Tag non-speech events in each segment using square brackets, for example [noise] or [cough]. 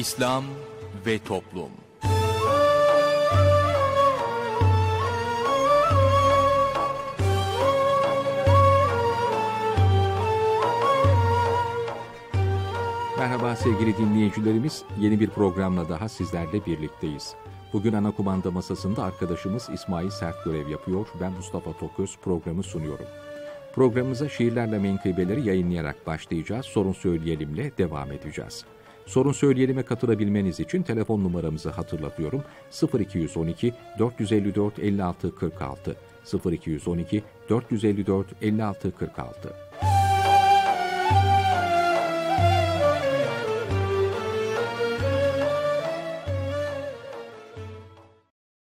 İslam ve Toplum Merhaba sevgili dinleyicilerimiz. Yeni bir programla daha sizlerle birlikteyiz. Bugün ana kumanda masasında arkadaşımız İsmail Sert görev yapıyor. Ben Mustafa Toköz programı sunuyorum. Programımıza şiirlerle menkıbeleri yayınlayarak başlayacağız. Sorun söyleyelimle devam edeceğiz. Sorun söyleyelim'e katılabilmeniz için telefon numaramızı hatırlatıyorum. 0212 454 56 46 0212 454 56 46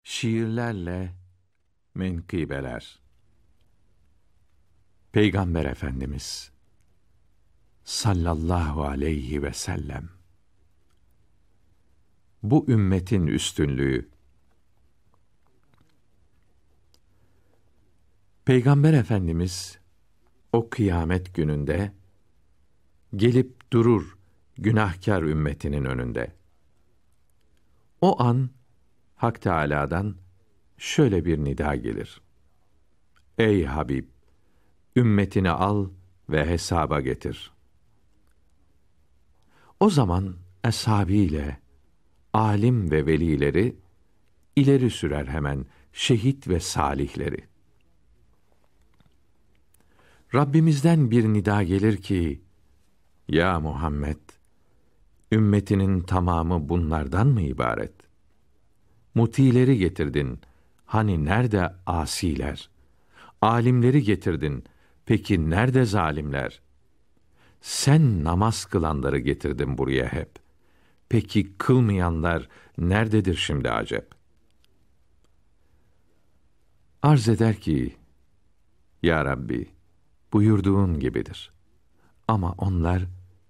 Şiirlerle Menkıbeler Peygamber Efendimiz sallallahu aleyhi ve sellem bu ümmetin üstünlüğü. Peygamber Efendimiz o kıyamet gününde gelip durur günahkar ümmetinin önünde. O an Hak Teâlâ'dan şöyle bir nida gelir. Ey Habib! Ümmetini al ve hesaba getir. O zaman ile alim ve velileri ileri sürer hemen şehit ve salihleri. Rabbimizden bir nida gelir ki ya Muhammed ümmetinin tamamı bunlardan mı ibaret? Mutileri getirdin. Hani nerede asiler? Alimleri getirdin. Peki nerede zalimler? Sen namaz kılanları getirdin buraya hep. Peki kılmayanlar nerededir şimdi acep? Arz eder ki, Ya Rabbi, buyurduğun gibidir. Ama onlar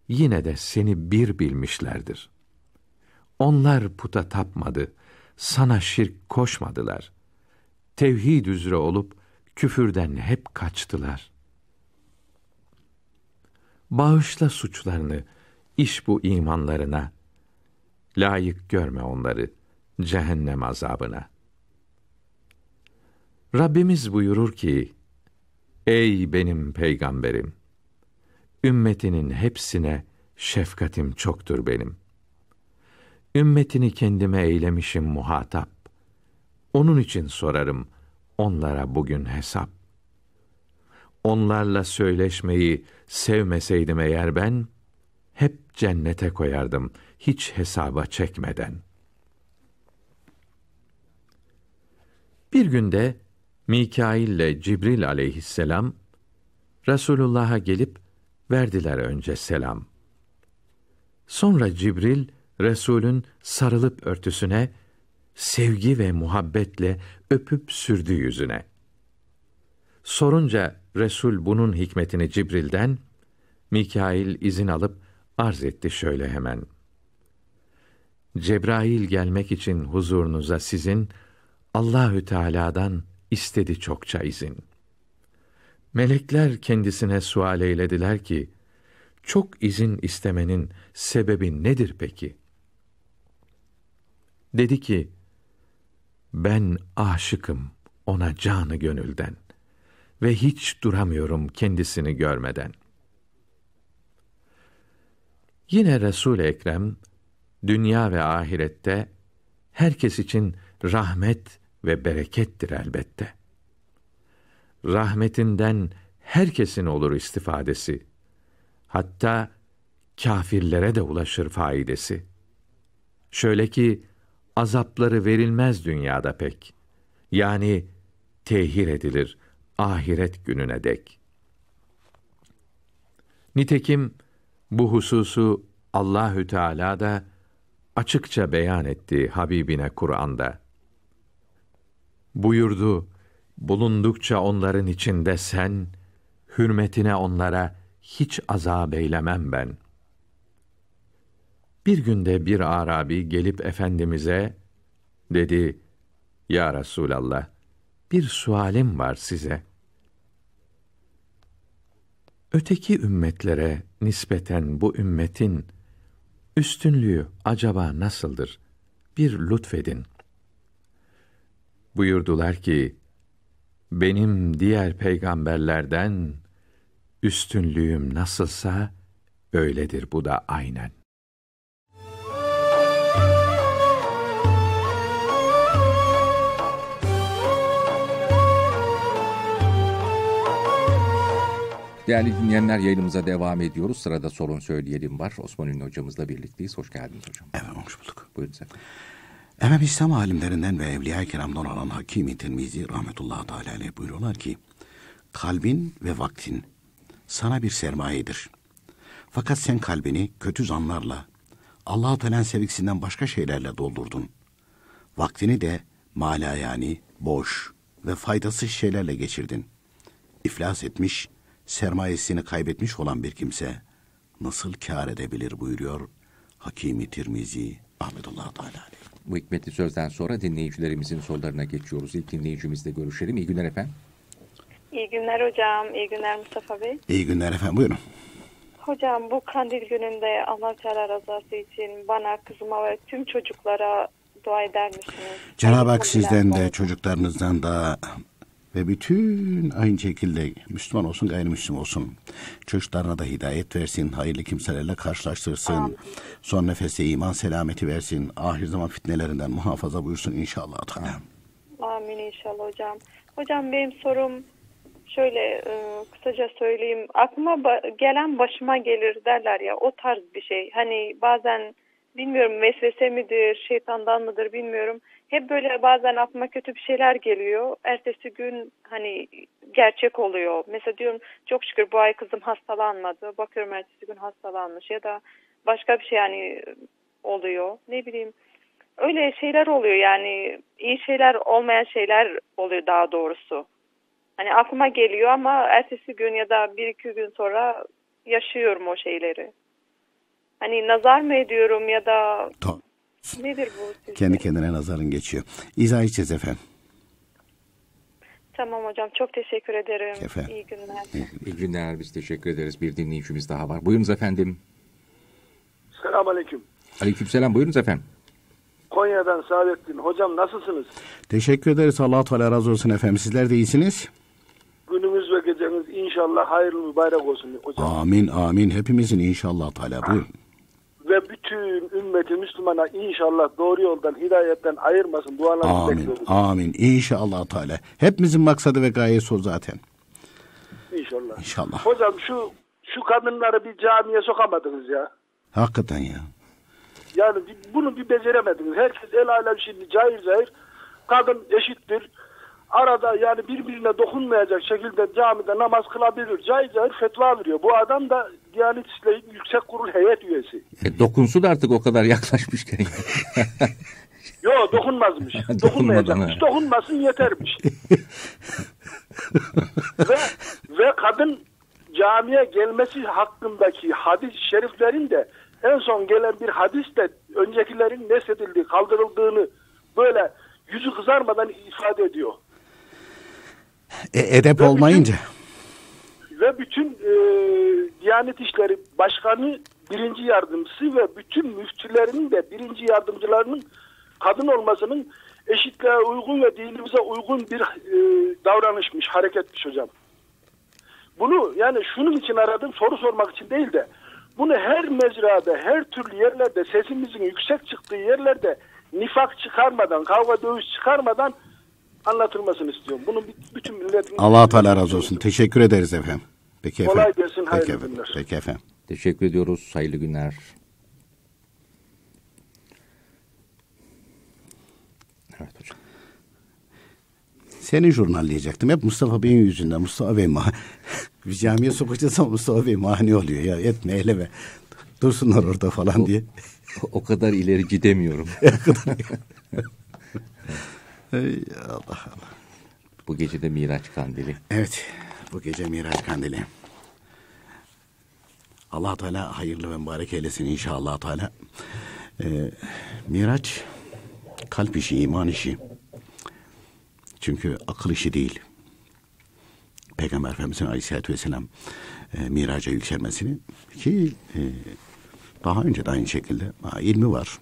yine de seni bir bilmişlerdir. Onlar puta tapmadı, sana şirk koşmadılar. Tevhid üzere olup küfürden hep kaçtılar. Bağışla suçlarını, iş bu imanlarına, Layık görme onları cehennem azabına. Rabbimiz buyurur ki: Ey benim peygamberim, ümmetinin hepsine şefkatim çoktur benim. Ümmetini kendime eylemişim muhatap. Onun için sorarım onlara bugün hesap. Onlarla söyleşmeyi sevmeseydim eğer ben hep cennete koyardım hiç hesaba çekmeden. Bir günde Mikail ile Cibril aleyhisselam Resulullah'a gelip verdiler önce selam. Sonra Cibril Resul'ün sarılıp örtüsüne sevgi ve muhabbetle öpüp sürdü yüzüne. Sorunca Resul bunun hikmetini Cibril'den Mikail izin alıp arz etti şöyle hemen. Cebrail gelmek için huzurunuza sizin Allahü Teala'dan istedi çokça izin. Melekler kendisine sual eylediler ki, çok izin istemenin sebebi nedir peki? Dedi ki, ben aşıkım ona canı gönülden ve hiç duramıyorum kendisini görmeden. Yine Resul Ekrem dünya ve ahirette herkes için rahmet ve berekettir elbette. Rahmetinden herkesin olur istifadesi. Hatta kâfirlere de ulaşır faidesi. Şöyle ki azapları verilmez dünyada pek. Yani tehir edilir ahiret gününe dek. Nitekim bu hususu Allahü Teala da açıkça beyan etti Habibine Kur'an'da. Buyurdu, bulundukça onların içinde sen, hürmetine onlara hiç azap eylemem ben. Bir günde bir Arabi gelip Efendimiz'e, dedi, Ya Resûlallah, bir sualim var size. Öteki ümmetlere nispeten bu ümmetin Üstünlüğü acaba nasıldır? Bir lütfedin. Buyurdular ki, benim diğer peygamberlerden üstünlüğüm nasılsa, öyledir bu da aynen. Değerli dinleyenler yayınımıza devam ediyoruz. Sırada sorun söyleyelim var. Osman Ünlü hocamızla birlikteyiz. Hoş geldiniz hocam. Evet hoş bulduk. Buyurun sen. Efendim İslam alimlerinden ve evliya-i kiramdan olan Hakimi Tirmizi rahmetullahi teala aleyh buyuruyorlar ki kalbin ve vaktin sana bir sermayedir. Fakat sen kalbini kötü zanlarla Allah-u Teala'nın sevgisinden başka şeylerle doldurdun. Vaktini de mala yani boş ve faydasız şeylerle geçirdin. İflas etmiş sermayesini kaybetmiş olan bir kimse nasıl kar edebilir buyuruyor Hakimi Tirmizi Ahmetullah Teala aleyh. Bu hikmetli sözden sonra dinleyicilerimizin sorularına geçiyoruz. İlk dinleyicimizle görüşelim. İyi günler efendim. İyi günler hocam. İyi günler Mustafa Bey. İyi günler efendim. Buyurun. Hocam bu kandil gününde Allah Teala rızası için bana, kızıma ve tüm çocuklara dua eder misiniz? Cenab-ı Hak sizden de çocuklarınızdan da ve bütün aynı şekilde Müslüman olsun gayrimüslim olsun. Çocuklarına da hidayet versin, hayırlı kimselerle karşılaştırsın. Amin. Son nefeste iman selameti versin. Ahir zaman fitnelerinden muhafaza buyursun inşallah. Amin inşallah hocam. Hocam benim sorum şöyle e, kısaca söyleyeyim. Aklıma ba gelen başıma gelir derler ya o tarz bir şey. Hani bazen bilmiyorum vesvese midir, şeytandan mıdır bilmiyorum hep böyle bazen aklıma kötü bir şeyler geliyor. Ertesi gün hani gerçek oluyor. Mesela diyorum çok şükür bu ay kızım hastalanmadı. Bakıyorum ertesi gün hastalanmış ya da başka bir şey yani e, oluyor. Ne bileyim öyle şeyler oluyor yani iyi şeyler olmayan şeyler oluyor daha doğrusu. Hani aklıma geliyor ama ertesi gün ya da bir iki gün sonra yaşıyorum o şeyleri. Hani nazar mı ediyorum ya da... Ta Nedir bu? Sizce? Kendi kendine nazarın geçiyor. İzah edeceğiz efendim. Tamam hocam çok teşekkür ederim. Efendim. İyi günler. İyi, iyi günler biz teşekkür ederiz. Bir dinleyicimiz daha var. Buyurunuz efendim. Selamun aleyküm. Aleyküm selam buyurunuz efendim. Konya'dan Saadettin. Hocam nasılsınız? Teşekkür ederiz. Allah Teala razı olsun efendim. Sizler de iyisiniz. Günümüz ve geceniz inşallah hayırlı mübarek olsun hocam. Amin amin. Hepimizin inşallah Teala. Buyurun bütün ümmeti Müslümana inşallah doğru yoldan hidayetten ayırmasın dualarını amin, bekliyoruz. Amin. İnşallah Teala. Hepimizin maksadı ve gayesi o zaten. İnşallah. İnşallah. Hocam şu şu kadınları bir camiye sokamadınız ya. Hakikaten ya. Yani bunu bir beceremediniz. Herkes el alem şimdi cayır cayır Kadın eşittir. Arada yani birbirine dokunmayacak şekilde camide namaz kılabilir. cayır cayır fetva veriyor. Bu adam da Diyanet İşleri Yüksek Kurul Heyet Üyesi. E, dokunsun artık o kadar yaklaşmışken. Yok dokunmazmış. [laughs] Dokunmayacakmış. Dokunmasın yetermiş. [laughs] ve, ve kadın camiye gelmesi hakkındaki hadis-i şeriflerin de en son gelen bir hadisle öncekilerin nesedildiği, kaldırıldığını böyle yüzü kızarmadan ifade ediyor. E, edep ve olmayınca. Bütün, ve bütün e, Diyanet İşleri Başkanı birinci yardımcısı ve bütün müftülerinin de birinci yardımcılarının kadın olmasının eşitliğe uygun ve dinimize uygun bir e, davranışmış, hareketmiş hocam. Bunu yani şunun için aradım soru sormak için değil de bunu her mecrada, her türlü yerlerde sesimizin yüksek çıktığı yerlerde nifak çıkarmadan, kavga dövüş çıkarmadan anlatılmasını istiyorum. Bunun bütün milletin... Allah Teala razı olsun. Teşekkür ederiz efendim. Peki Kolay efendim. gelsin, hayırlı Peki günler. Efendim. Peki efendim. Teşekkür ediyoruz, hayırlı günler. Evet hocam. Seni jurnal Hep Mustafa Bey'in yüzünden. Mustafa Bey ma [laughs] bir camiye sokacağız ama Mustafa Bey mani oluyor ya. Etme eyleme. Dursunlar orada falan o, diye. o kadar ileri gidemiyorum. [laughs] o Ey Allah Allah. Bu gece de Miraç Kandili. Evet. Bu gece Miraç Kandili. Allah Teala hayırlı ve mübarek eylesin inşallah Teala. Ee, Miraç kalp işi, iman işi. Çünkü akıl işi değil. Peygamber Efendimiz'in Aleyhisselatü Vesselam e, miraca yükselmesini ki e, daha önce de aynı şekilde ha, ilmi var.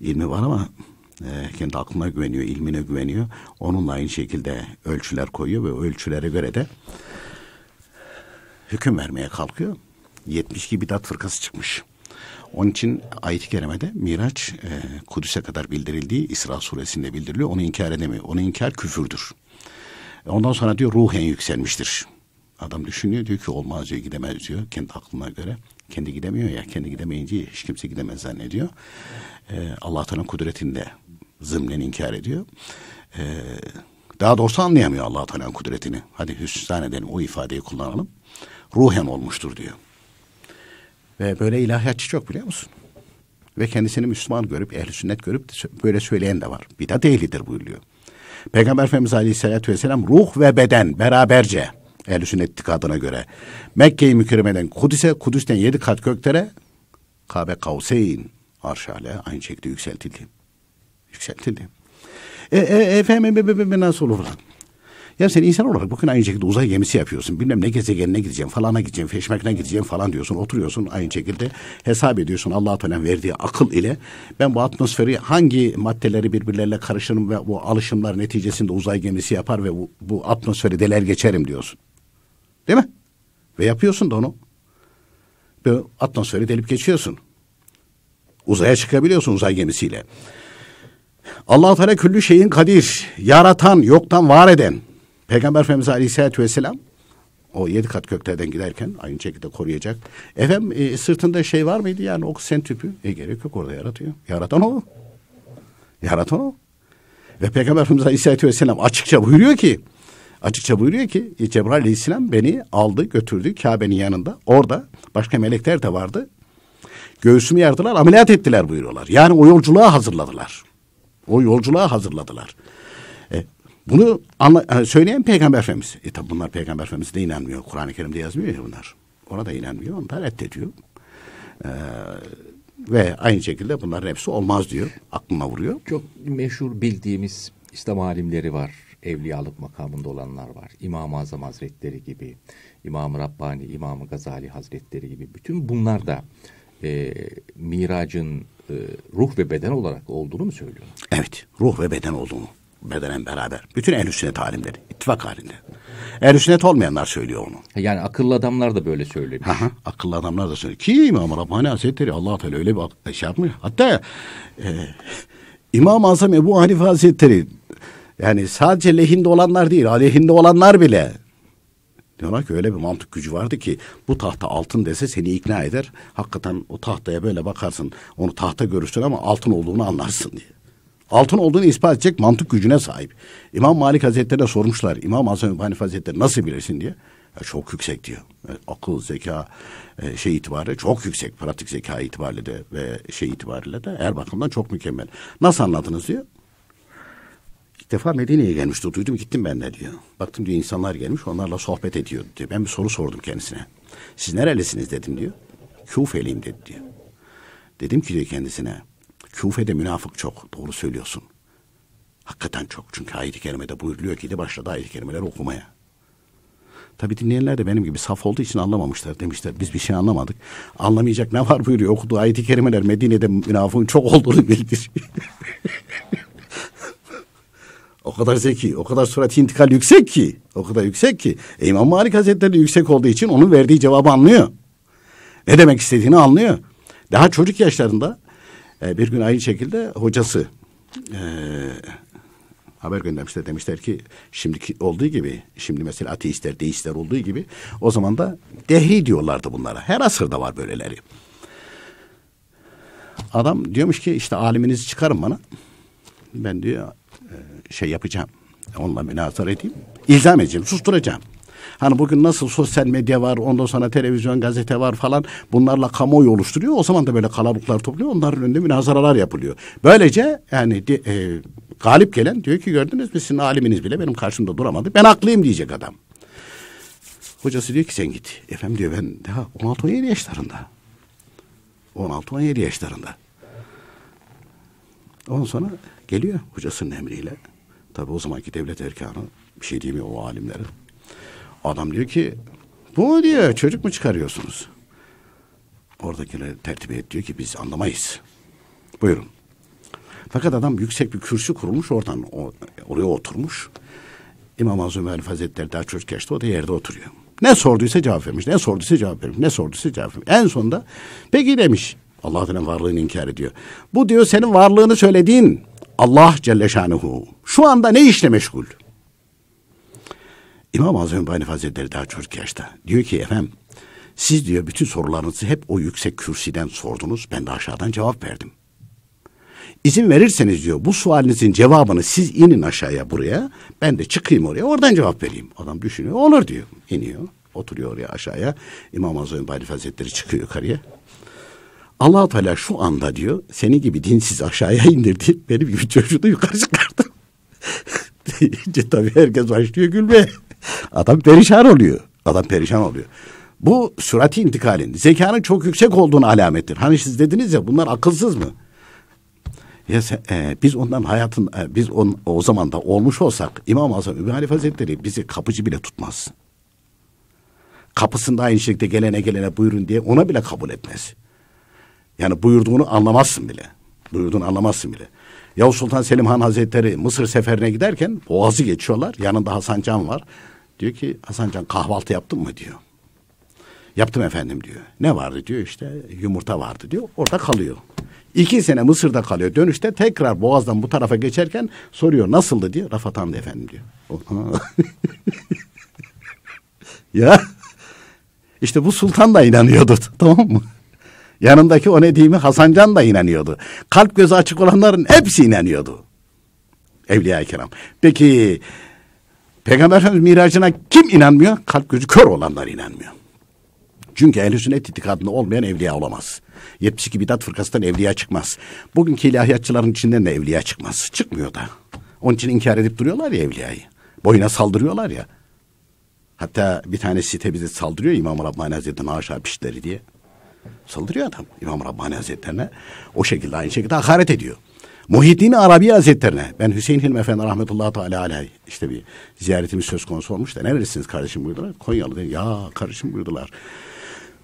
İlmi var ama e, kendi aklına güveniyor, ilmine güveniyor. Onunla aynı şekilde ölçüler koyuyor ve ölçülere göre de hüküm vermeye kalkıyor. 72 bidat fırkası çıkmış. Onun için ayet-i kerimede Miraç e, Kudüs'e kadar bildirildiği İsra suresinde bildiriliyor. Onu inkar edemiyor. Onu inkar küfürdür. E, ondan sonra diyor ruhen yükselmiştir. Adam düşünüyor diyor ki olmaz diyor gidemez diyor kendi aklına göre. Kendi gidemiyor ya kendi gidemeyince hiç kimse gidemez zannediyor. Ee, Allah'tan kudretinde zımnen inkar ediyor. Ee, daha doğrusu anlayamıyor allah Teala'nın kudretini. Hadi hüsran edelim o ifadeyi kullanalım. Ruhen olmuştur diyor. Ve böyle ilahiyatçı çok biliyor musun? Ve kendisini Müslüman görüp, ehli sünnet görüp böyle söyleyen de var. Bir de değildir buyuruyor. Peygamber Efendimiz Aleyhisselatü Vesselam ruh ve beden beraberce ehl sünnet itikadına göre Mekke-i Mükerreme'den Kudüs'e, Kudüs'ten yedi kat göklere Kabe Kavseyn arşale aynı şekilde yükseltildi. Yükseltildi. E, e, efendim e, be, be, be, be, nasıl olur? Ya sen insan olarak bugün aynı şekilde uzay gemisi yapıyorsun. Bilmem ne gezegenine gideceğim falana gideceğim feşmekine gideceğim falan diyorsun. Oturuyorsun aynı şekilde hesap ediyorsun allah Teala verdiği akıl ile. Ben bu atmosferi hangi maddeleri birbirleriyle karışırım ve bu alışımlar neticesinde uzay gemisi yapar ve bu, bu atmosferi deler geçerim diyorsun. Değil mi? Ve yapıyorsun da onu. Ve atmosferi delip geçiyorsun. Uzaya çıkabiliyorsun uzay gemisiyle. Allah-u Teala küllü şeyin kadir. Yaratan, yoktan var eden. Peygamber Efendimiz Aleyhisselatü Vesselam o yedi kat köklerden giderken aynı şekilde koruyacak. Efendim e, sırtında şey var mıydı yani oksijen tüpü? E gerek yok orada yaratıyor. Yaratan o. Yaratan o. Ve Peygamber Efendimiz Aleyhisselatü Vesselam açıkça buyuruyor ki açıkça buyuruyor ki e, Cebrail Aleyhisselam beni aldı götürdü Kabe'nin yanında. Orada başka melekler de vardı. Göğsümü yardılar ameliyat ettiler buyuruyorlar. Yani o yolculuğa hazırladılar. O yolculuğa hazırladılar. E, bunu anla, e, söyleyen Peygamber Efendimiz. E tabi bunlar Peygamber Efendimiz de inanmıyor. Kur'an-ı Kerim'de yazmıyor ya bunlar. Ona da inanmıyor. Onu da reddediyor. Ee, ve aynı şekilde bunların hepsi olmaz diyor. Aklına vuruyor. Çok meşhur bildiğimiz İslam alimleri var. Evliyalık makamında olanlar var. İmam-ı Azam Hazretleri gibi, İmam-ı Rabbani, İmam-ı Gazali Hazretleri gibi. Bütün bunlar da e, miracın e, ruh ve beden olarak olduğunu mu söylüyor? Evet, ruh ve beden olduğunu. Bedenen beraber. Bütün ehl sünnet alimleri. ittifak halinde. ehl sünnet olmayanlar söylüyor onu. E, yani akıllı adamlar da böyle söylüyor. Aha, akıllı adamlar da söylüyor. Kim ama Rabbani Hazretleri allah Teala öyle bir şey yapmıyor. Hatta e, İmam-ı Azam Ebu Hanife Hazretleri yani sadece lehinde olanlar değil, aleyhinde olanlar bile diyorlar ki öyle bir mantık gücü vardı ki bu tahta altın dese seni ikna eder. Hakikaten o tahtaya böyle bakarsın. Onu tahta görürsün ama altın olduğunu anlarsın diye. Altın olduğunu ispat edecek mantık gücüne sahip. İmam Malik Hazretleri'ne sormuşlar. İmam Hasan Hanife Hazretleri nasıl bilirsin diye. Ya çok yüksek diyor. E, akıl, zeka e, şey itibariyle çok yüksek. Pratik zeka itibariyle de ve şey itibariyle de her bakımdan çok mükemmel. Nasıl anladınız diyor defa Medine'ye gelmişti. Duydum gittim ben de diyor. Baktım diyor insanlar gelmiş onlarla sohbet ediyor diyor. Ben bir soru sordum kendisine. Siz nerelisiniz dedim diyor. Küfeliyim dedi diyor. Dedim ki diyor kendisine. Küfe'de münafık çok. Doğru söylüyorsun. Hakikaten çok. Çünkü ayet-i kerimede buyuruluyor ki de başladı ayet-i kerimeleri okumaya. Tabi dinleyenler de benim gibi saf olduğu için anlamamışlar demişler. Biz bir şey anlamadık. Anlamayacak ne var buyuruyor. Okuduğu ayet-i kerimeler Medine'de münafığın çok olduğunu bildir. [laughs] O kadar zeki, o kadar surat intikal yüksek ki, o kadar yüksek ki. E, İmam Malik Hazretleri yüksek olduğu için onun verdiği cevabı anlıyor. Ne demek istediğini anlıyor. Daha çocuk yaşlarında e, bir gün aynı şekilde hocası e, haber göndermişler. Demişler ki şimdiki olduğu gibi şimdi mesela ateistler, deistler olduğu gibi o zaman da dehri diyorlardı bunlara. Her asırda var böyleleri. Adam diyormuş ki işte aliminizi çıkarın bana. Ben diyor şey yapacağım. Onunla münazara edeyim. İlzam edeceğim, susturacağım. Hani bugün nasıl sosyal medya var, ondan sonra televizyon, gazete var falan bunlarla kamuoyu oluşturuyor. O zaman da böyle kalabalıklar topluyor. Onların önünde münazaralar yapılıyor. Böylece yani e, galip gelen diyor ki gördünüz mü sizin aliminiz bile benim karşımda duramadı. Ben haklıyım diyecek adam. Hocası diyor ki sen git. Efendim diyor ben daha 16-17 yaşlarında. 16-17 yaşlarında. Ondan sonra geliyor hocasının emriyle. Tabi o zamanki devlet erkanı bir şey değil mi o alimlerin. Adam diyor ki bu diyor çocuk mu çıkarıyorsunuz? Oradakiler tertip et diyor ki biz anlamayız. Buyurun. Fakat adam yüksek bir kürsü kurulmuş oradan or oraya oturmuş. İmam Azam Elif Hazretleri daha çocuk yaşta o da yerde oturuyor. Ne sorduysa cevap vermiş, ne sorduysa cevap vermiş, ne sorduysa cevap vermiş. En sonunda peki demiş. Allah varlığını inkar ediyor. Bu diyor senin varlığını söylediğin Allah Celle Şanuhu şu anda ne işle meşgul? İmam Azim Bayni Hazretleri daha çocuk yaşta. Diyor ki efendim siz diyor bütün sorularınızı hep o yüksek kürsiden sordunuz. Ben de aşağıdan cevap verdim. İzin verirseniz diyor bu sualinizin cevabını siz inin aşağıya buraya. Ben de çıkayım oraya oradan cevap vereyim. Adam düşünüyor olur diyor. iniyor oturuyor oraya aşağıya. İmam Azim Bayni Hazretleri çıkıyor yukarıya allah Teala şu anda diyor seni gibi dinsiz aşağıya indirdi. Benim gibi çocuğu da yukarı çıkardı. [laughs] Deyince tabii herkes başlıyor gülmeye. Adam perişan oluyor. Adam perişan oluyor. Bu sürati intikalin, zekanın çok yüksek olduğunu alamettir. Hani siz dediniz ya bunlar akılsız mı? Ya sen, e, biz ondan hayatın, e, biz on, o zaman da olmuş olsak İmam Azam Übü Hanif Hazretleri bizi kapıcı bile tutmaz. Kapısında aynı şekilde gelene gelene buyurun diye ona bile kabul etmez. Yani buyurduğunu anlamazsın bile. Buyurduğunu anlamazsın bile. Yavuz Sultan Selim Han Hazretleri Mısır seferine giderken Boğaz'ı geçiyorlar. Yanında Hasan Can var. Diyor ki Hasan Can kahvaltı yaptın mı diyor. Yaptım efendim diyor. Ne vardı diyor işte yumurta vardı diyor. Orada kalıyor. İki sene Mısır'da kalıyor. Dönüşte tekrar Boğaz'dan bu tarafa geçerken soruyor nasıldı diyor. Rafat Hamdi efendim diyor. [laughs] ya işte bu sultan da inanıyordu [laughs] tamam mı? Yanındaki o ne Hasan Can da inanıyordu. Kalp gözü açık olanların hepsi inanıyordu. Evliya-i Kiram. Peki Peygamber Efendimiz miracına kim inanmıyor? Kalp gözü kör olanlar inanmıyor. Çünkü ehl-i sünnet itikadında olmayan evliya olamaz. 72 bidat fırkasından evliya çıkmaz. Bugünkü ilahiyatçıların içinden de evliya çıkmaz. Çıkmıyor da. Onun için inkar edip duruyorlar ya evliyayı. Boyuna saldırıyorlar ya. Hatta bir tane site bize saldırıyor İmam Rabbani Hazretleri aşağı pişleri diye. Saldırıyor adam İmam Rabbani Hazretlerine. O şekilde aynı şekilde hakaret ediyor. Muhyiddin Arabi Hazretlerine ben Hüseyin Hilmi Efendi rahmetullahi teala aleyh işte bir ziyaretimiz söz konusu olmuş da neredesiniz kardeşim buyurdular. Konyalı dedi. Ya kardeşim buyurdular.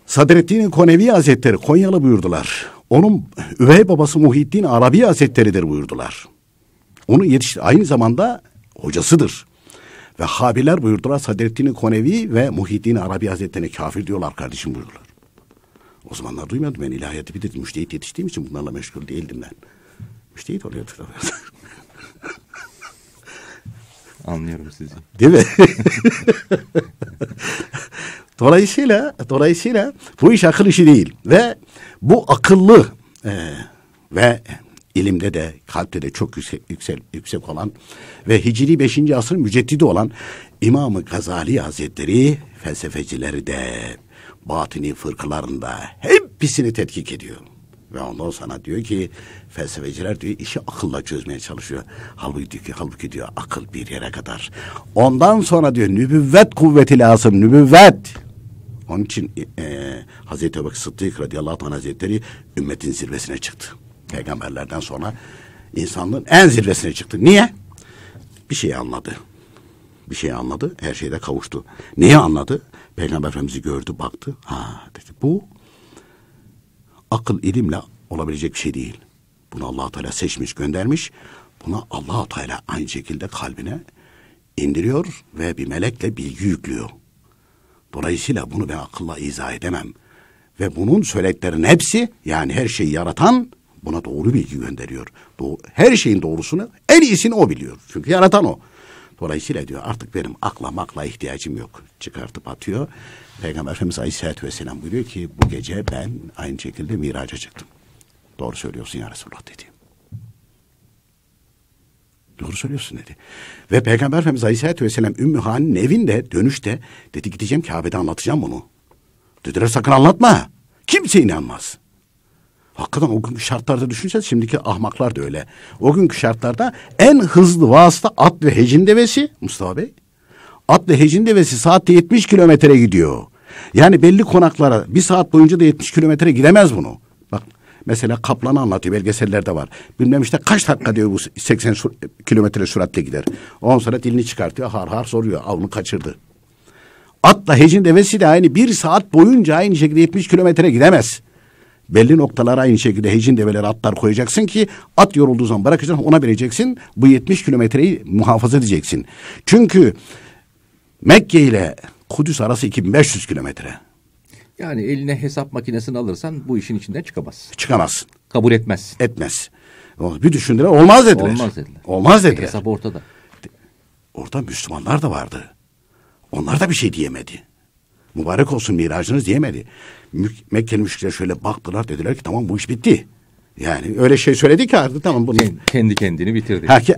Sadreddin Konevi Hazretleri Konyalı buyurdular. Onun üvey babası Muhyiddin Arabi Hazretleridir buyurdular. Onu yetişti. Aynı zamanda hocasıdır. Ve Habiler buyurdular Sadreddin Konevi ve Muhyiddin Arabi Hazretlerini kafir diyorlar kardeşim buyurdular. O zamanlar duymuyordum ben ilahiyatı bitirdim. Müştehit yetiştiğim için bunlarla meşgul değildim ben. Müştehit oluyordu. [laughs] Anlıyorum sizi. Değil mi? [laughs] dolayısıyla dolayısıyla bu iş akıl işi değil ve bu akıllı e, ve ilimde de kalpte de çok yüksek, yüksek, yüksek olan ve Hicri 5. asrın müceddidi olan İmam-ı Gazali Hazretleri felsefecileri de batini fırkalarında hepsini tetkik ediyor. Ve ondan sonra diyor ki felsefeciler diyor işi akılla çözmeye çalışıyor. Halbuki diyor ki halbuki diyor akıl bir yere kadar. Ondan sonra diyor nübüvvet kuvveti lazım nübüvvet. Onun için e, e Hazreti Ebubekir Sıddık radıyallahu anh hazretleri ümmetin zirvesine çıktı. Peygamberlerden sonra insanlığın en zirvesine çıktı. Niye? Bir şey anladı. Bir şey anladı, her şeyde kavuştu. Neyi anladı? Peygamber Efendimiz'i gördü baktı. Ha dedi bu akıl ilimle olabilecek bir şey değil. Bunu allah Teala seçmiş göndermiş. Buna allah Teala aynı şekilde kalbine indiriyor ve bir melekle bilgi yüklüyor. Dolayısıyla bunu ben akılla izah edemem. Ve bunun söylediklerinin hepsi yani her şeyi yaratan buna doğru bilgi gönderiyor. Doğru, her şeyin doğrusunu en iyisini o biliyor. Çünkü yaratan o. Dolayısıyla diyor artık benim akla makla ihtiyacım yok. Çıkartıp atıyor. Peygamber Efendimiz Aleyhisselatü Vesselam buyuruyor ki bu gece ben aynı şekilde miraca çıktım. Doğru söylüyorsun ya Resulullah dedi. Doğru söylüyorsun dedi. Ve Peygamber Efendimiz Aleyhisselatü Vesselam Ümmü Han'ın evinde dönüşte dedi gideceğim Kabe'de anlatacağım bunu. Dediler sakın anlatma. Kimse inanmaz. Hakikaten o günkü şartlarda düşünseniz şimdiki ahmaklar da öyle. O günkü şartlarda en hızlı vasıta at ve hecin devesi Mustafa Bey. At ve hecin devesi saatte 70 kilometre gidiyor. Yani belli konaklara bir saat boyunca da 70 kilometre giremez bunu. Bak mesela Kaplan'ı anlatıyor belgesellerde var. Bilmem işte kaç dakika diyor bu 80 sur kilometre süratle gider. Ondan sonra dilini çıkartıyor har har soruyor avını kaçırdı. Atla hecin devesi de aynı bir saat boyunca aynı şekilde 70 kilometre gidemez. Belli noktalara aynı şekilde heyecin develeri atlar koyacaksın ki at yorulduğu zaman bırakacaksın ona vereceksin. Bu 70 kilometreyi muhafaza edeceksin. Çünkü Mekke ile Kudüs arası 2500 kilometre. Yani eline hesap makinesini alırsan bu işin içinden çıkamaz Çıkamazsın. Kabul etmez. Etmez. Bir düşündüler olmaz dediler. Olmaz dediler. Olmaz dediler. E, hesap ortada. Orada Müslümanlar da vardı. Onlar da bir şey diyemedi mübarek olsun miracınız diyemedi. Mekke'li müşrikler şöyle baktılar dediler ki tamam bu iş bitti. Yani öyle şey söyledi ki artık tamam bunu. Kendi kendini bitirdi. Ha, ke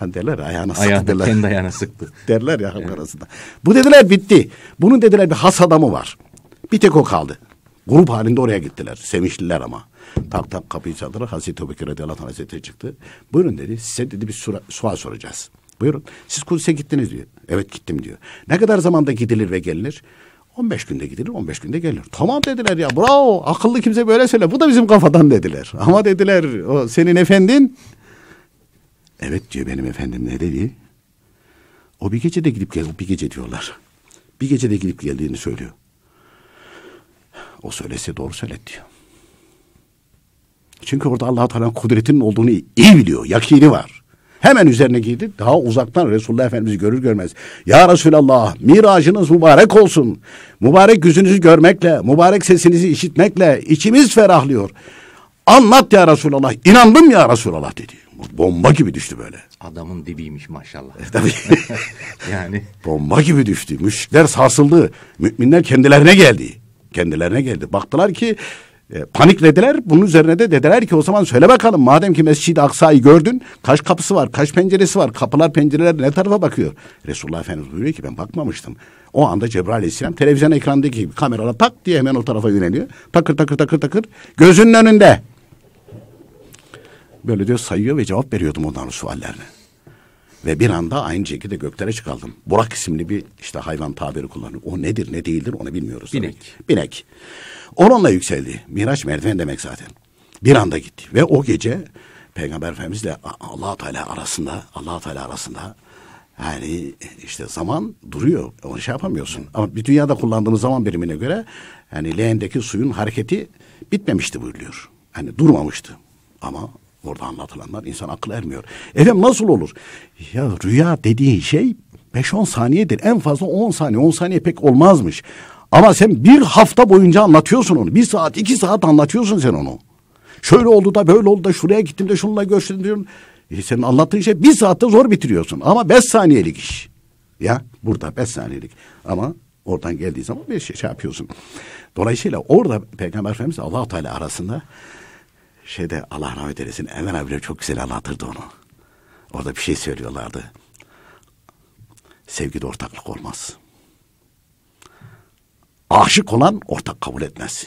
derler ayağına sıktı ayağına, derler. Kendi ayağına sıktı. [laughs] derler ya halk yani. arasında. Bu dediler bitti. Bunun dediler bir has adamı var. Bir tek o kaldı. Grup halinde oraya gittiler. Sevinçliler ama. Tak tak kapıyı çaldılar. Hazreti Ebu Bekir radıyallahu anh hazretleri çıktı. Buyurun dedi. Size dedi bir sura, sual soracağız. Buyurun. Siz Kudüs'e gittiniz diyor. Evet gittim diyor. Ne kadar zamanda gidilir ve gelinir? 15 günde gidilir 15 günde gelir. Tamam dediler ya bravo akıllı kimse böyle söyle bu da bizim kafadan dediler. [laughs] Ama dediler o senin efendin. Evet diyor benim efendim ne dedi? O bir gece de gidip geldi, bir gece diyorlar. Bir gece de gidip geldiğini söylüyor. O söylese doğru söylet diyor. Çünkü orada Allah-u Teala'nın kudretinin olduğunu iyi biliyor. Yakini var. Hemen üzerine giydi. Daha uzaktan Resulullah Efendimizi görür görmez. Ya Resulallah miracınız mübarek olsun. Mübarek yüzünüzü görmekle, mübarek sesinizi işitmekle içimiz ferahlıyor. Anlat ya Resulallah. İnandım ya Resulallah dedi. Bomba gibi düştü böyle. Adamın dibiymiş maşallah. E, tabii. [laughs] yani. Bomba gibi düştü. Müşrikler sarsıldı. Müminler kendilerine geldi. Kendilerine geldi. Baktılar ki e, paniklediler. Bunun üzerine de dediler ki o zaman söyle bakalım madem ki Mescid-i Aksa'yı gördün kaç kapısı var, kaç penceresi var, kapılar pencereler ne tarafa bakıyor? Resulullah Efendimiz buyuruyor ki ben bakmamıştım. O anda Cebrail Aleyhisselam televizyon ekrandaki gibi kamerala tak diye hemen o tarafa yöneliyor. Takır takır takır takır gözünün önünde. Böyle diyor sayıyor ve cevap veriyordum onların suallerine. Ve bir anda aynı şekilde göklere çıkaldım. Burak isimli bir işte hayvan tabiri kullanıyor. O nedir ne değildir onu bilmiyoruz. Binek. Tabii. Binek. Onunla yükseldi. Miraç merdiven demek zaten. Bir anda gitti. Ve o gece Peygamber Efendimizle allah Teala arasında, allah Teala arasında yani işte zaman duruyor. Onu şey yapamıyorsun. Ama bir dünyada kullandığımız zaman birimine göre yani leğendeki suyun hareketi bitmemişti buyuruyor. Hani durmamıştı. Ama Burada anlatılanlar insan akıl ermiyor. Efendim nasıl olur? Ya rüya dediğin şey 5-10 saniyedir. En fazla 10 saniye. 10 saniye pek olmazmış. Ama sen bir hafta boyunca anlatıyorsun onu. Bir saat, iki saat anlatıyorsun sen onu. Şöyle oldu da böyle oldu da şuraya gittim de şununla görüştüm diyorum. E senin anlattığın şey bir saatte zor bitiriyorsun. Ama beş saniyelik iş. Ya burada beş saniyelik. Ama oradan geldiği zaman bir şey, şey yapıyorsun. Dolayısıyla orada Peygamber Efendimiz allah Teala arasında şeyde Allah rahmet eylesin Enver abiler çok güzel anlatırdı onu. Orada bir şey söylüyorlardı. Sevgide ortaklık olmaz. Aşık olan ortak kabul etmez.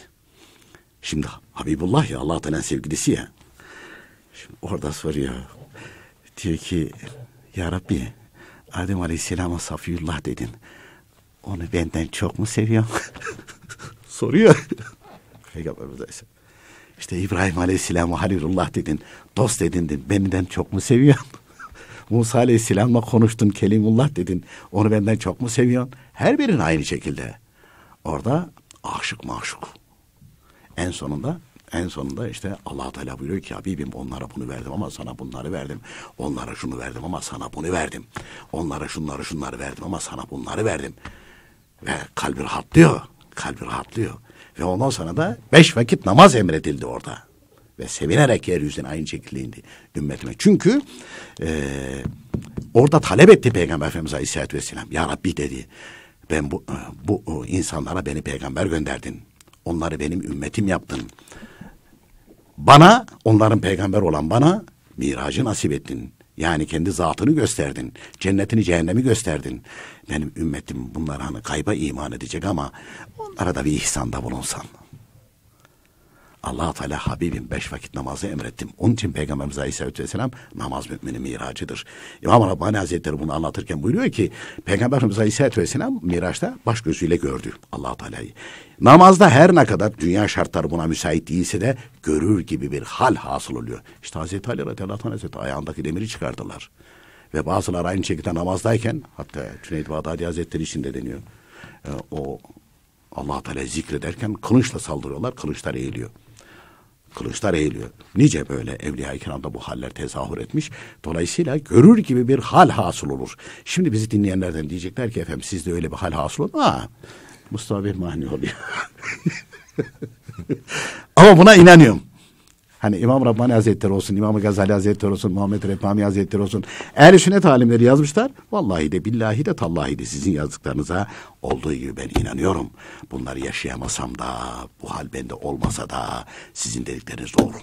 Şimdi Habibullah ya Allah Teala'nın sevgilisi ya. Şimdi orada soruyor. Diyor ki Ya Rabbi Adem Aleyhisselam'a Safiyullah dedin. Onu benden çok mu seviyor? [laughs] soruyor. Peygamber Aleyhisselam. İşte İbrahim Aleyhisselam'ı Halilullah dedin, dost edindin. Benden çok mu seviyorsun? [laughs] Musa Aleyhisselam'la konuştun, Kelimullah dedin. Onu benden çok mu seviyorsun? Her birin aynı şekilde. Orada aşık maşuk. En sonunda en sonunda işte allah Teala buyuruyor ki Habibim onlara bunu verdim ama sana bunları verdim. Onlara şunu verdim ama sana bunu verdim. Onlara şunları şunları verdim ama sana bunları verdim. Ve kalbi rahatlıyor. Kalbi rahatlıyor. Ve ondan sonra da beş vakit namaz emredildi orada. Ve sevinerek yeryüzüne aynı şekilde indi ümmetime. Çünkü e, orada talep etti Peygamber Efendimiz Aleyhisselatü Vesselam. Ya Rabbi dedi ben bu, e, bu, e, insanlara beni peygamber gönderdin. Onları benim ümmetim yaptın. Bana onların peygamber olan bana miracı nasip ettin. Yani kendi zatını gösterdin. Cennetini cehennemi gösterdin. Benim ümmetim bunlara hani kayba iman edecek ama onlara da bir ihsanda bulunsan allah Teala Habibim beş vakit namazı emrettim. Onun için Peygamberimiz Aleyhisselatü Vesselam namaz müminin miracıdır. İmam Rabbani Hazretleri bunu anlatırken buyuruyor ki Peygamberimiz Aleyhisselatü Vesselam miraçta baş gözüyle gördü allah Teala'yı. Namazda her ne kadar dünya şartları buna müsait değilse de görür gibi bir hal hasıl oluyor. İşte Hazreti Ali radıyallahu anh Hazreti ayağındaki demiri çıkardılar. Ve bazıları aynı şekilde namazdayken hatta Cüneyd Bağdadi Hazretleri de deniyor. E, o allah Teala zikrederken kılıçla saldırıyorlar, kılıçlar eğiliyor. Kılıçlar eğiliyor. Nice böyle evliya-i kiramda bu haller tezahür etmiş. Dolayısıyla görür gibi bir hal hasıl olur. Şimdi bizi dinleyenlerden diyecekler ki efendim de öyle bir hal hasıl olur. Aa, Mustafa bir mani oluyor. [laughs] Ama buna inanıyorum. Hani İmam Rabbani Hazretleri olsun, İmam Gazali Hazretleri olsun, Muhammed Refami Hazretleri olsun. Ehl-i sünnet alimleri yazmışlar. Vallahi de billahi de tallahi de sizin yazdıklarınıza olduğu gibi ben inanıyorum. Bunları yaşayamasam da, bu hal bende olmasa da sizin dedikleriniz doğru.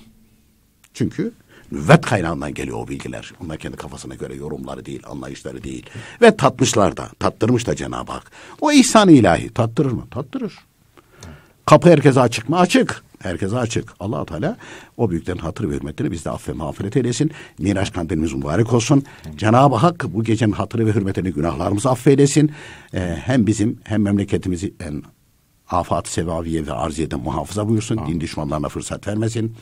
Çünkü nüvvet kaynağından geliyor o bilgiler. Onlar kendi kafasına göre yorumları değil, anlayışları değil. Ve tatmışlar da, tattırmış da Cenab-ı Hak. O ihsan ilahi tattırır mı? Tattırır. Kapı herkese açık mı? Açık. Herkese açık. allah Teala o büyüklerin hatırı ve hürmetini bizde affe mağfiret eylesin. Miraç kandilimiz mübarek olsun. Cenab-ı Hak bu gecenin hatırı ve hürmetini günahlarımızı affeylesin. Ee, hem bizim hem memleketimizi en afat sevaviye ve arziyede muhafaza buyursun. Amin. Din düşmanlarına fırsat vermesin.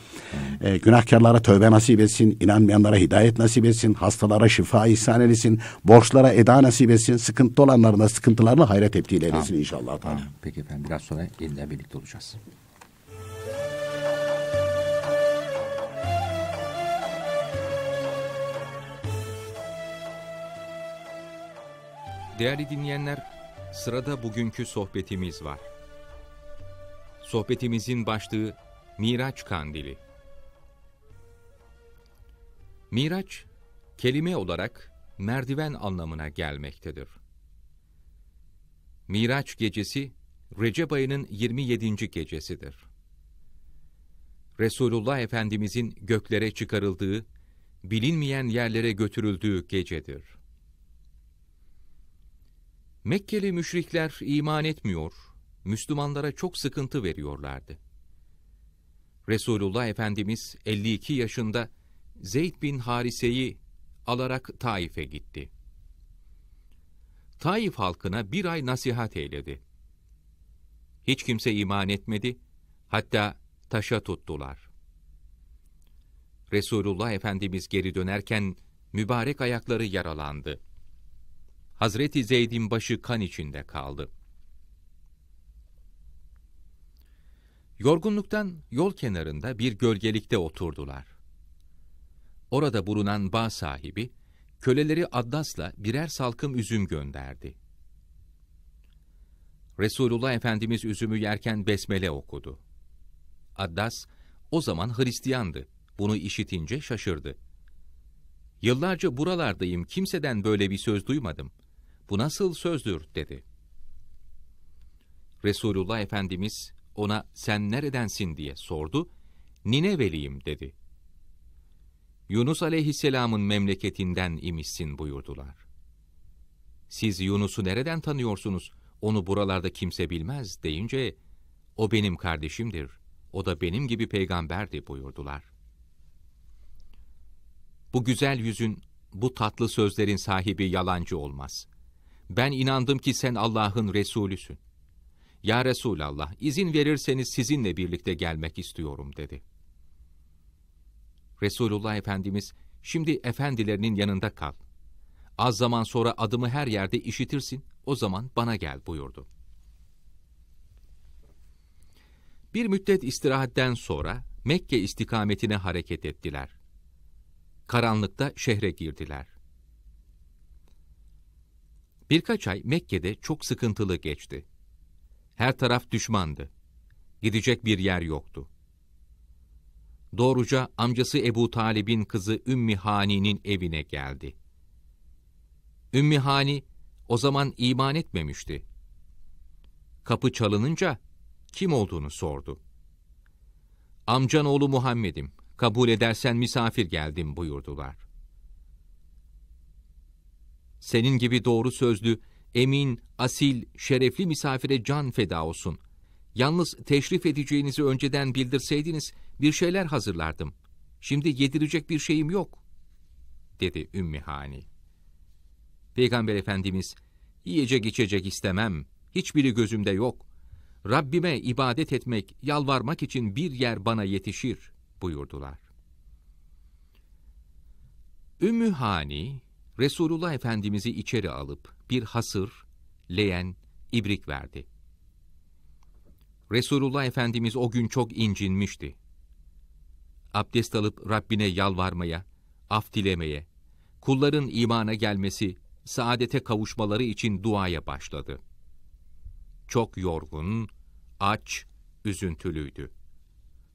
E, günahkarlara tövbe nasip etsin. inanmayanlara hidayet nasip etsin. Hastalara şifa ihsan etsin. Borçlara eda nasip etsin. Sıkıntı olanlarına sıkıntılarını hayret ettiğiyle eylesin Amin. inşallah. Amin. Peki efendim biraz sonra yeniden birlikte olacağız. Değerli dinleyenler, sırada bugünkü sohbetimiz var. Sohbetimizin başlığı Miraç Kandili. Miraç, kelime olarak merdiven anlamına gelmektedir. Miraç gecesi, Recep ayının 27. gecesidir. Resulullah Efendimizin göklere çıkarıldığı, bilinmeyen yerlere götürüldüğü gecedir. Mekkeli müşrikler iman etmiyor, Müslümanlara çok sıkıntı veriyorlardı. Resulullah Efendimiz 52 yaşında Zeyd bin Harise'yi alarak Taif'e gitti. Taif halkına bir ay nasihat eyledi. Hiç kimse iman etmedi, hatta taşa tuttular. Resulullah Efendimiz geri dönerken mübarek ayakları yaralandı. Hazreti Zeyd'in başı kan içinde kaldı. Yorgunluktan yol kenarında bir gölgelikte oturdular. Orada bulunan bağ sahibi, köleleri Addas'la birer salkım üzüm gönderdi. Resulullah Efendimiz üzümü yerken besmele okudu. Addas, o zaman Hristiyandı. Bunu işitince şaşırdı. Yıllarca buralardayım, kimseden böyle bir söz duymadım. Bu nasıl sözdür, dedi. Resulullah Efendimiz, ona sen neredensin diye sordu. Nineveliyim dedi. Yunus aleyhisselamın memleketinden imişsin buyurdular. Siz Yunus'u nereden tanıyorsunuz? Onu buralarda kimse bilmez deyince o benim kardeşimdir. O da benim gibi peygamberdi buyurdular. Bu güzel yüzün, bu tatlı sözlerin sahibi yalancı olmaz. Ben inandım ki sen Allah'ın Resulüsün. Ya Resulallah izin verirseniz sizinle birlikte gelmek istiyorum dedi. Resulullah Efendimiz şimdi efendilerinin yanında kal. Az zaman sonra adımı her yerde işitirsin o zaman bana gel buyurdu. Bir müddet istirahatten sonra Mekke istikametine hareket ettiler. Karanlıkta şehre girdiler. Birkaç ay Mekke'de çok sıkıntılı geçti. Her taraf düşmandı. Gidecek bir yer yoktu. Doğruca amcası Ebu Talib'in kızı Ümmi Hani'nin evine geldi. Ümmi Hani o zaman iman etmemişti. Kapı çalınınca kim olduğunu sordu. Amcan oğlu Muhammed'im, kabul edersen misafir geldim buyurdular. Senin gibi doğru sözlü, emin, asil, şerefli misafire can feda olsun. Yalnız teşrif edeceğinizi önceden bildirseydiniz bir şeyler hazırlardım. Şimdi yedirecek bir şeyim yok, dedi Ümmühani. Peygamber Efendimiz, yiyecek içecek istemem, hiçbiri gözümde yok. Rabbime ibadet etmek, yalvarmak için bir yer bana yetişir, buyurdular. Ümmü Hani, Resulullah Efendimiz'i içeri alıp, bir hasır, leyen ibrik verdi. Resulullah Efendimiz o gün çok incinmişti. Abdest alıp Rabbine yalvarmaya, af dilemeye, kulların imana gelmesi, saadete kavuşmaları için duaya başladı. Çok yorgun, aç, üzüntülüydü.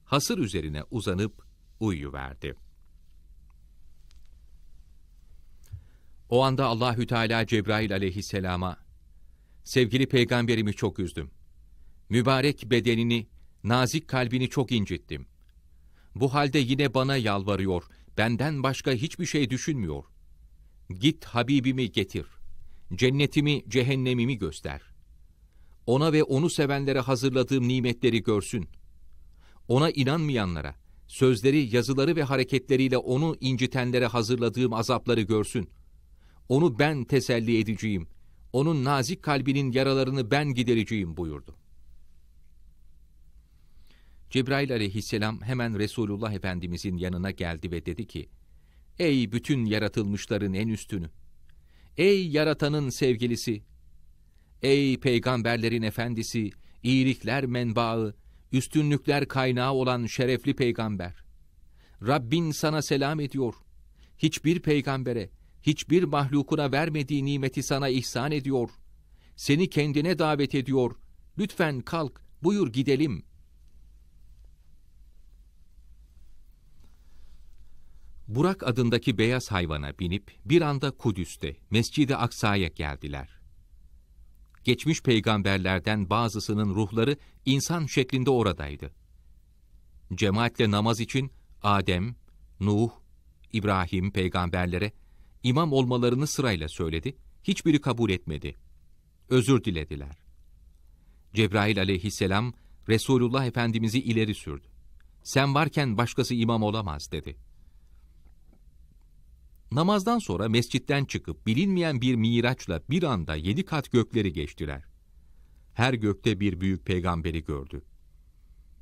Hasır üzerine uzanıp uyuverdi. O anda Allahü Teala Cebrail aleyhisselama, sevgili peygamberimi çok üzdüm. Mübarek bedenini, nazik kalbini çok incittim. Bu halde yine bana yalvarıyor, benden başka hiçbir şey düşünmüyor. Git Habibimi getir, cennetimi, cehennemimi göster. Ona ve onu sevenlere hazırladığım nimetleri görsün. Ona inanmayanlara, sözleri, yazıları ve hareketleriyle onu incitenlere hazırladığım azapları görsün.'' Onu ben teselli edeceğim. Onun nazik kalbinin yaralarını ben gidereceğim buyurdu. Cebrail aleyhisselam hemen Resulullah Efendimizin yanına geldi ve dedi ki, Ey bütün yaratılmışların en üstünü! Ey yaratanın sevgilisi! Ey peygamberlerin efendisi, iyilikler menbaı, üstünlükler kaynağı olan şerefli peygamber! Rabbin sana selam ediyor. Hiçbir peygambere, hiçbir mahlukuna vermediği nimeti sana ihsan ediyor. Seni kendine davet ediyor. Lütfen kalk, buyur gidelim. Burak adındaki beyaz hayvana binip bir anda Kudüs'te, Mescid-i Aksa'ya geldiler. Geçmiş peygamberlerden bazısının ruhları insan şeklinde oradaydı. Cemaatle namaz için Adem, Nuh, İbrahim peygamberlere imam olmalarını sırayla söyledi. Hiçbiri kabul etmedi. Özür dilediler. Cebrail aleyhisselam Resulullah Efendimiz'i ileri sürdü. Sen varken başkası imam olamaz dedi. Namazdan sonra mescitten çıkıp bilinmeyen bir miraçla bir anda yedi kat gökleri geçtiler. Her gökte bir büyük peygamberi gördü.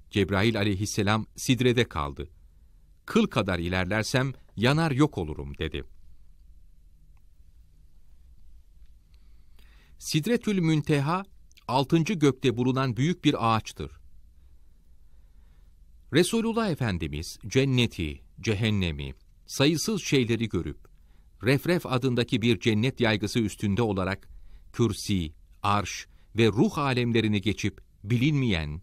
Cebrail aleyhisselam sidrede kaldı. Kıl kadar ilerlersem yanar yok olurum dedi.'' Sidretül Münteha, altıncı gökte bulunan büyük bir ağaçtır. Resulullah Efendimiz cenneti, cehennemi, sayısız şeyleri görüp, Refref adındaki bir cennet yaygısı üstünde olarak, kürsi, arş ve ruh alemlerini geçip bilinmeyen,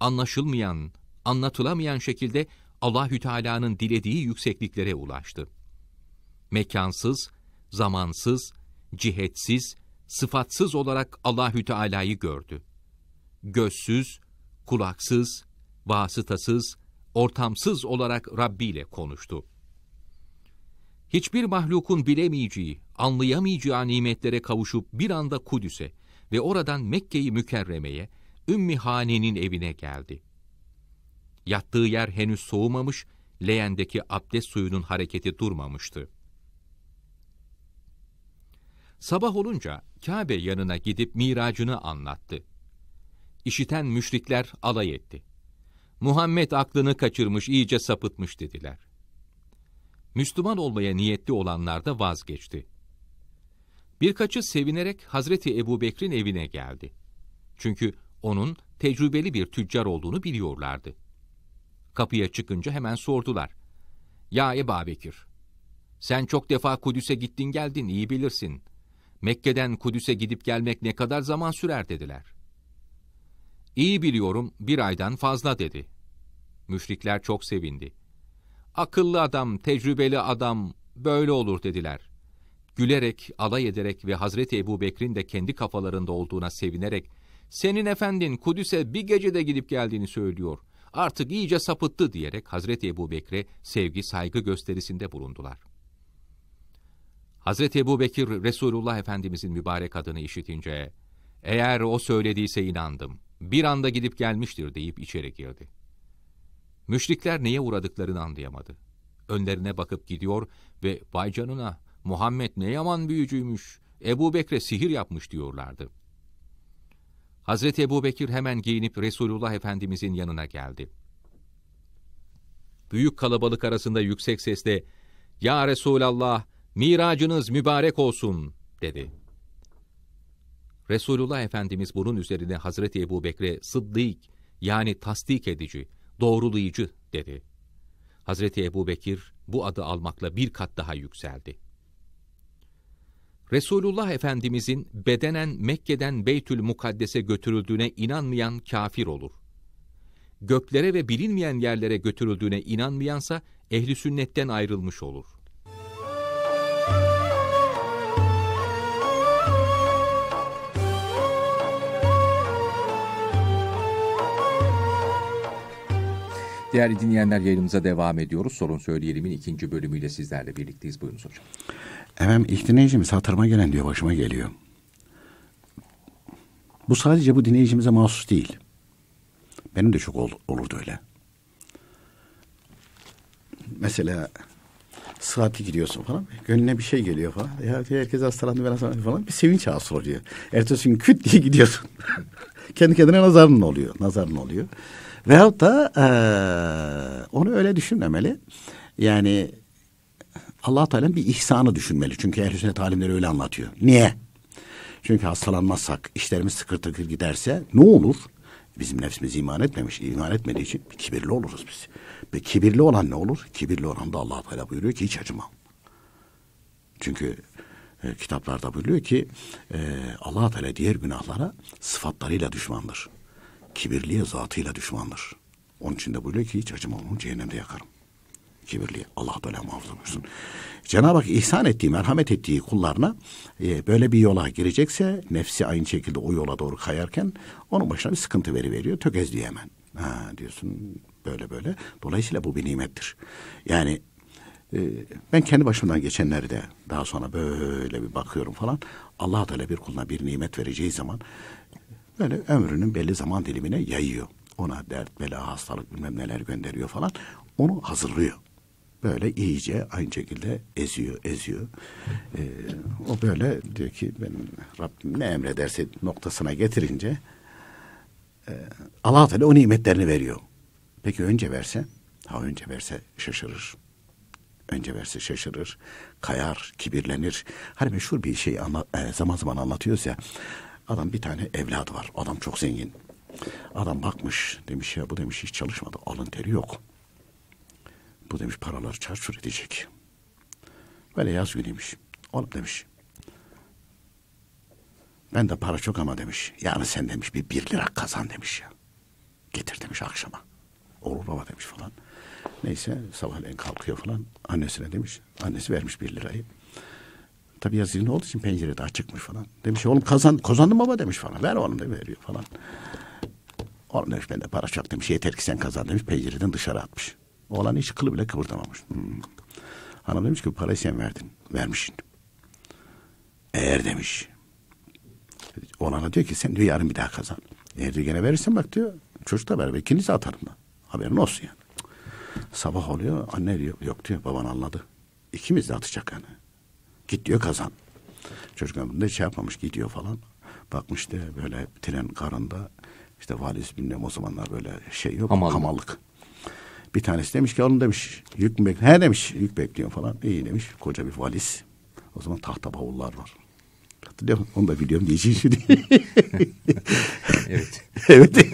anlaşılmayan, anlatılamayan şekilde Allahü Teala'nın dilediği yüksekliklere ulaştı. Mekansız, zamansız, cihetsiz sıfatsız olarak Allahü Teala'yı gördü. Gözsüz, kulaksız, vasıtasız, ortamsız olarak Rabbi ile konuştu. Hiçbir mahlukun bilemeyeceği, anlayamayacağı nimetlere kavuşup bir anda Kudüs'e ve oradan Mekke'yi mükerremeye, Ümmi Hane'nin evine geldi. Yattığı yer henüz soğumamış, leğendeki abdest suyunun hareketi durmamıştı. Sabah olunca Kabe yanına gidip miracını anlattı. İşiten müşrikler alay etti. Muhammed aklını kaçırmış, iyice sapıtmış dediler. Müslüman olmaya niyetli olanlar da vazgeçti. Birkaçı sevinerek Hazreti Ebu Bekir'in evine geldi. Çünkü onun tecrübeli bir tüccar olduğunu biliyorlardı. Kapıya çıkınca hemen sordular. Ya Ebu Bekir, sen çok defa Kudüs'e gittin geldin iyi bilirsin. Mekke'den Kudüs'e gidip gelmek ne kadar zaman sürer dediler. İyi biliyorum bir aydan fazla dedi. Müşrikler çok sevindi. Akıllı adam, tecrübeli adam böyle olur dediler. Gülerek, alay ederek ve Hazreti Ebu Bekir'in de kendi kafalarında olduğuna sevinerek, senin efendin Kudüs'e bir gecede gidip geldiğini söylüyor. Artık iyice sapıttı diyerek Hazreti Ebu Bekir'e sevgi saygı gösterisinde bulundular. Hazreti Ebu Bekir Resulullah Efendimizin mübarek adını işitince, eğer o söylediyse inandım, bir anda gidip gelmiştir deyip içeri girdi. Müşrikler neye uğradıklarını anlayamadı. Önlerine bakıp gidiyor ve vay canına Muhammed ne yaman büyücüymüş, Ebu Bekir'e sihir yapmış diyorlardı. Hazreti Ebu Bekir hemen giyinip Resulullah Efendimizin yanına geldi. Büyük kalabalık arasında yüksek sesle, ''Ya Resulallah, miracınız mübarek olsun dedi. Resulullah Efendimiz bunun üzerine Hazreti Ebu Bekre sıddık yani tasdik edici, doğrulayıcı dedi. Hazreti Ebu Bekir bu adı almakla bir kat daha yükseldi. Resulullah Efendimizin bedenen Mekke'den Beytül Mukaddes'e götürüldüğüne inanmayan kafir olur. Göklere ve bilinmeyen yerlere götürüldüğüne inanmayansa ehli sünnetten ayrılmış olur.'' Değerli dinleyenler yayınımıza devam ediyoruz. Sorun Söyleyelim'in ikinci bölümüyle sizlerle birlikteyiz. Buyurunuz hocam. Efendim ilk dinleyicimiz hatırıma gelen diyor başıma geliyor. Bu sadece bu dinleyicimize mahsus değil. Benim de çok ol, olurdu öyle. Mesela saati gidiyorsun falan. Gönlüne bir şey geliyor falan. Ya herkes hastalandı ben hastalandım falan. Bir sevinç hasıl oluyor. Ertesi gün küt diye gidiyorsun. [laughs] kendi kendine nazarın oluyor. Nazarın oluyor. Veyahut da e, onu öyle düşünmemeli. Yani allah Teala'nın bir ihsanı düşünmeli. Çünkü ehl-i sünnet alimleri öyle anlatıyor. Niye? Çünkü hastalanmazsak, işlerimiz sıkır tıkır giderse ne olur? Bizim nefsimiz iman etmemiş. iman etmediği için kibirli oluruz biz. Ve kibirli olan ne olur? Kibirli olan da allah Teala buyuruyor ki hiç acımam. Çünkü e, kitaplarda buyuruyor ki e, allah Teala diğer günahlara sıfatlarıyla düşmandır. Kibirliye zatıyla düşmandır. Onun için de buyuruyor ki hiç acımam cehennemde yakarım. Kibirliye Allah Teala muhafaza buyursun. Cenab-ı Hak ihsan ettiği, merhamet ettiği kullarına e, böyle bir yola girecekse nefsi aynı şekilde o yola doğru kayarken onun başına bir sıkıntı veri veriyor. Tökezliyor hemen. Ha diyorsun böyle böyle. Dolayısıyla bu bir nimettir. Yani ee, ben kendi başımdan geçenleri de daha sonra böyle bir bakıyorum falan. Allah Teala bir kuluna bir nimet vereceği zaman böyle ömrünün belli zaman dilimine yayıyor. Ona dert, bela, hastalık bilmem neler gönderiyor falan. Onu hazırlıyor. Böyle iyice aynı şekilde eziyor, eziyor. Ee, o böyle diyor ki ben Rabbim ne emrederse noktasına getirince e, Allah Teala o nimetlerini veriyor. Peki önce verse? Ha önce verse şaşırır önce verse şaşırır, kayar, kibirlenir. Hani meşhur bir şey anla, e, zaman zaman anlatıyoruz ya. Adam bir tane evladı var. Adam çok zengin. Adam bakmış demiş ya bu demiş hiç çalışmadı. Alın teri yok. Bu demiş paraları çarçur edecek. Böyle yaz günüymüş. Oğlum demiş. Ben de para çok ama demiş. Yani sen demiş bir bir lira kazan demiş ya. Getir demiş akşama. Olur baba demiş falan. Neyse sabahleyin kalkıyor falan. Annesine demiş. Annesi vermiş bir lirayı. Tabi yazıcı olduğu için pencere de açıkmış falan. Demiş oğlum kazan, kazandın baba demiş falan. Ver oğlum de veriyor falan. Oğlum demiş ben de para çok demiş. Şey yeter ki sen kazan demiş. Pencereden dışarı atmış. Oğlan hiç kılı bile kıpırdamamış. Hmm. Hanım demiş ki bu parayı sen verdin. Vermişsin. Eğer demiş. Oğlana diyor ki sen diyor yarın bir daha kazan. Eğer diyor gene verirsen bak diyor. Çocukla beraber ikinizi atarım da. Haberin olsun yani. Sabah oluyor anne diyor yok diyor baban anladı. İkimiz de atacak yani. Git diyor kazan. Çocuk ömründe şey yapmamış gidiyor falan. Bakmış da böyle tren karında işte valiz bilmem o zamanlar böyle şey yok hamallık. hamallık. Bir tanesi demiş ki alın demiş yük mü bekliyor? He demiş yük bekliyor falan. İyi demiş koca bir valiz. O zaman tahta bavullar var. Hatırlıyor musun? Onu da biliyorum diyeceğim şimdi. [laughs] evet. [laughs] evet.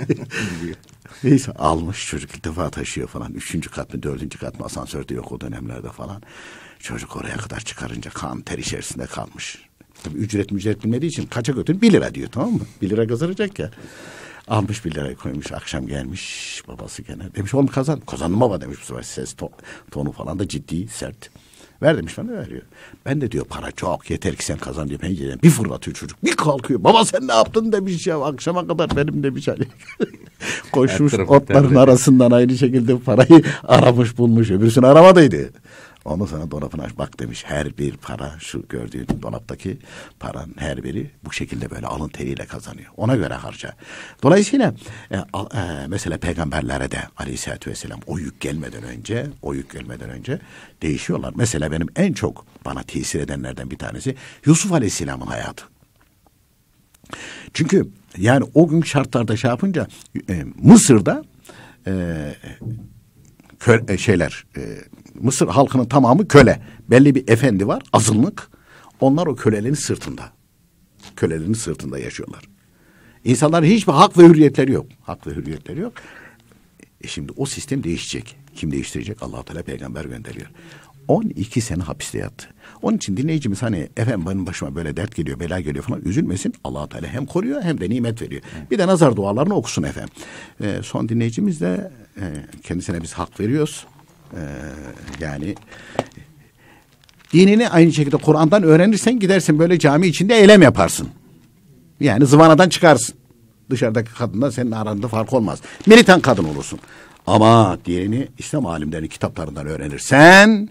Neyse almış çocuk ilk defa taşıyor falan. Üçüncü kat mı dördüncü kat mı asansörde yok o dönemlerde falan. Çocuk oraya kadar çıkarınca kan ter içerisinde kalmış. Tabii ücret mücret bilmediği için kaça götür? Bir lira diyor tamam mı? Bir lira kazanacak ya. Almış bir lirayı koymuş akşam gelmiş babası gene. Demiş oğlum kazan. Kazandım baba demiş bu sefer ses ton, tonu falan da ciddi sert. Ver demiş bana veriyor. Ben de diyor para çok yeter ki sen kazan diyor pencereden. Bir fırlatıyor çocuk bir kalkıyor. Baba sen ne yaptın demiş ya akşama kadar benim demiş hani. [laughs] Koşmuş otların arasından aynı şekilde parayı [laughs] aramış bulmuş. Öbürsünü aramadıydı. Onu sana dolabını aç. Bak demiş her bir para şu gördüğün dolaptaki paranın her biri bu şekilde böyle alın teriyle kazanıyor. Ona göre harca. Dolayısıyla e, e, mesela peygamberlere de aleyhissalatü vesselam o yük gelmeden önce o yük gelmeden önce değişiyorlar. Mesela benim en çok bana tesir edenlerden bir tanesi Yusuf aleyhisselamın hayatı. Çünkü yani o gün şartlarda şey yapınca e, Mısır'da e, kö, e, şeyler e, Mısır halkının tamamı köle. Belli bir efendi var, azınlık. Onlar o kölelerin sırtında. Kölelerin sırtında yaşıyorlar. İnsanlar hiçbir hak ve hürriyetleri yok. Hak ve hürriyetleri yok. E şimdi o sistem değişecek. Kim değiştirecek? allah Teala peygamber gönderiyor. 12 sene hapiste yattı. Onun için dinleyicimiz hani efendim benim başıma böyle dert geliyor, bela geliyor falan üzülmesin. allah Teala hem koruyor hem de nimet veriyor. Evet. Bir de nazar dualarını okusun efendim. E, son dinleyicimiz de e, kendisine biz hak veriyoruz. Ee, yani dinini aynı şekilde Kur'an'dan öğrenirsen gidersin böyle cami içinde eylem yaparsın. Yani zıvanadan çıkarsın. Dışarıdaki kadından senin aranda fark olmaz. Militan kadın olursun. Ama dinini İslam alimlerinin kitaplarından öğrenirsen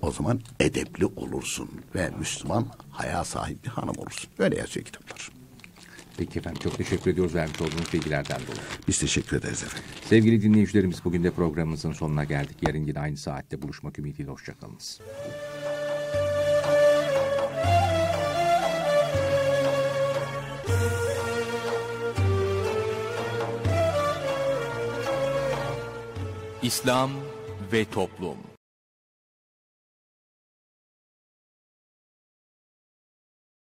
o zaman edepli olursun ve Müslüman haya sahibi hanım olursun. Öyle yazıyor kitaplar. Peki efendim çok teşekkür ediyoruz vermiş olduğunuz bilgilerden dolayı. Biz teşekkür ederiz efendim. Sevgili dinleyicilerimiz bugün de programımızın sonuna geldik. Yarın yine aynı saatte buluşmak ümidiyle hoşçakalınız. İslam ve Toplum